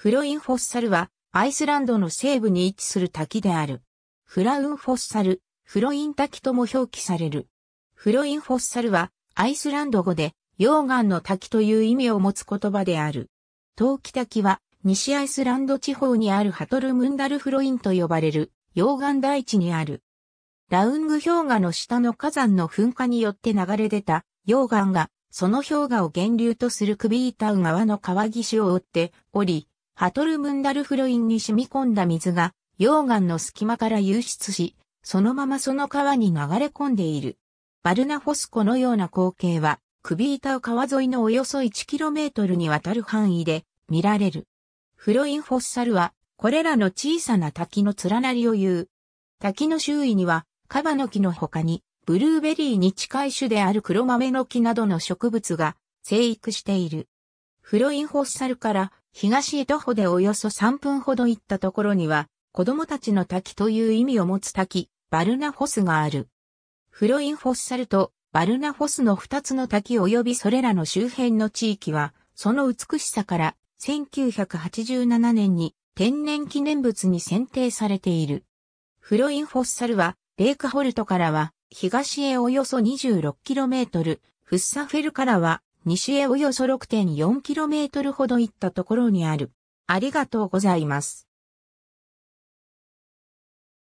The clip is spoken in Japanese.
フロインフォッサルは、アイスランドの西部に位置する滝である。フラウンフォッサル、フロイン滝とも表記される。フロインフォッサルは、アイスランド語で、溶岩の滝という意味を持つ言葉である。陶器滝は、西アイスランド地方にあるハトルムンダルフロインと呼ばれる、溶岩大地にある。ラウング氷河の下の火山の噴火によって流れ出た溶岩が、その氷河を源流とするクビータウ川の川岸を追っており、ハトルムンダルフロインに染み込んだ水が溶岩の隙間から流出し、そのままその川に流れ込んでいる。バルナホスコのような光景は、首板を川沿いのおよそ 1km にわたる範囲で見られる。フロインフォッサルは、これらの小さな滝の連なりを言う。滝の周囲には、カバノキの他に、ブルーベリーに近い種である黒豆の木などの植物が生育している。フロインフォッサルから東へ徒歩でおよそ3分ほど行ったところには、子供たちの滝という意味を持つ滝、バルナフォスがある。フロインフォッサルとバルナフォスの2つの滝及びそれらの周辺の地域は、その美しさから1987年に天然記念物に選定されている。フロインフォッサルは、レークホルトからは東へおよそ 26km、フッサフェルからは西へおよそ 6.4km ほど行ったところにある。ありがとうございます。